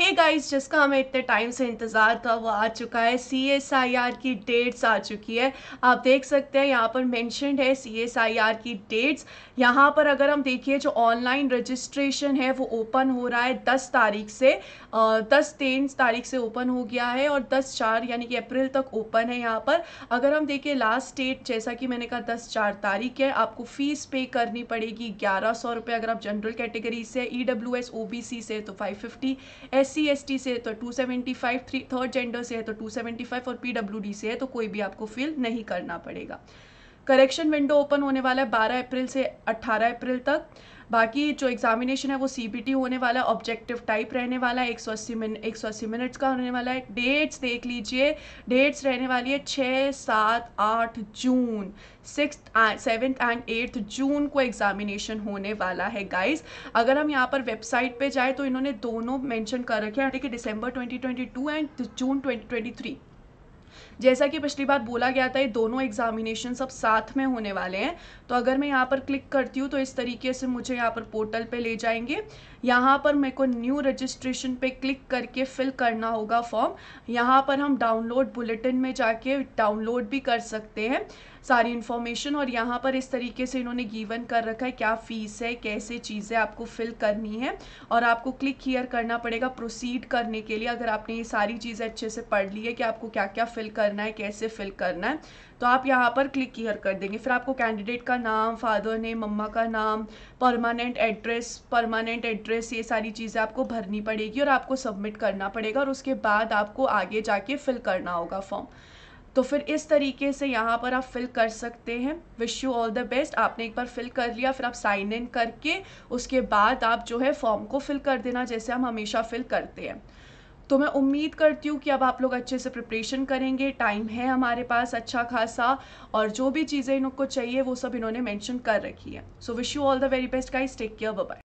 हे hey guys जिसका हमें इतने टाइम से इंतज़ार था वो आ चुका है सी एस आई आर की डेट्स आ चुकी है आप देख सकते हैं यहाँ पर मैंशन है सी एस आई आर की डेट्स यहाँ पर अगर हम देखिए जो ऑनलाइन रजिस्ट्रेशन है वो ओपन हो रहा है दस तारीख से दस तीन तारीख से ओपन हो गया है और दस चार यानी कि अप्रैल तक ओपन है यहाँ पर अगर हम देखिए लास्ट डेट जैसा कि मैंने कहा दस चार तारीख है आपको फ़ीस पे करनी पड़ेगी ग्यारह सौ रुपये अगर आप जनरल कैटेगरी से E W S O B C से तो five fifty S C S T से है तो 275 थ्री थर्ड जेंडर से है तो 275 और पी डब्ल्यू डी से है तो कोई भी आपको फिल नहीं करना पड़ेगा करेक्शन विंडो ओपन होने वाला है बारह अप्रैल से अट्ठारह अप्रैल तक बाकी जो एग्जामिनेशन है वो सी होने वाला है ऑब्जेक्टिव टाइप रहने वाला है एक सौ अस्सी मिनट एक सौ अस्सी मिनट्स का होने वाला है डेट्स देख लीजिए डेट्स रहने वाली है छः सात आठ जून six seventh and eighth June को एग्जामिनेशन होने वाला है गाइस अगर हम यहाँ पर वेबसाइट पे जाए तो इन्होंने दोनों मेंशन कर रखे हैं कि दिसंबर 2022 एंड जून 2023 जैसा कि पिछली बार बोला गया था ये दोनों एग्जामिनेशन सब साथ में होने वाले हैं तो अगर मैं यहाँ पर क्लिक करती हूँ तो इस तरीके से मुझे यहाँ पर पोर्टल पे ले जाएंगे यहाँ पर मेरे को न्यू रजिस्ट्रेशन पे क्लिक करके फिल करना होगा फॉर्म यहाँ पर हम डाउनलोड बुलेटिन में जाके डाउनलोड भी कर सकते हैं सारी इन्फॉर्मेशन और यहाँ पर इस तरीके से इन्होंने गिवन कर रखा है क्या फ़ीस है कैसे चीज़ें आपको फिल करनी है और आपको क्लिक हीयर करना पड़ेगा प्रोसीड करने के लिए अगर आपने ये सारी चीज़ें अच्छे से पढ़ ली है कि आपको क्या क्या फ़िल करना है कैसे फ़िल करना है तो आप यहाँ पर क्लिक हीयर कर देंगे फिर आपको कैंडिडेट का नाम फादर ने मम्मा का नाम परमानेंट एड्रेस परमानेंट एड्रेस ये सारी चीज़ें आपको भरनी पड़ेगी और आपको सबमिट करना पड़ेगा और उसके बाद आपको आगे जाके फिल करना होगा फॉर्म तो फिर इस तरीके से यहाँ पर आप फिल कर सकते हैं wish you all the best आपने एक बार फिल कर लिया फिर आप साइन इन करके उसके बाद आप जो है फॉर्म को फिल कर देना जैसे हम हमेशा फिल करते हैं तो मैं उम्मीद करती हूँ कि अब आप लोग अच्छे से प्रिपरेशन करेंगे टाइम है हमारे पास अच्छा खासा और जो भी चीज़ें इन लोग को चाहिए वो सब इन्होंने मेंशन कर रखी है so wish you all the very best guys take care bye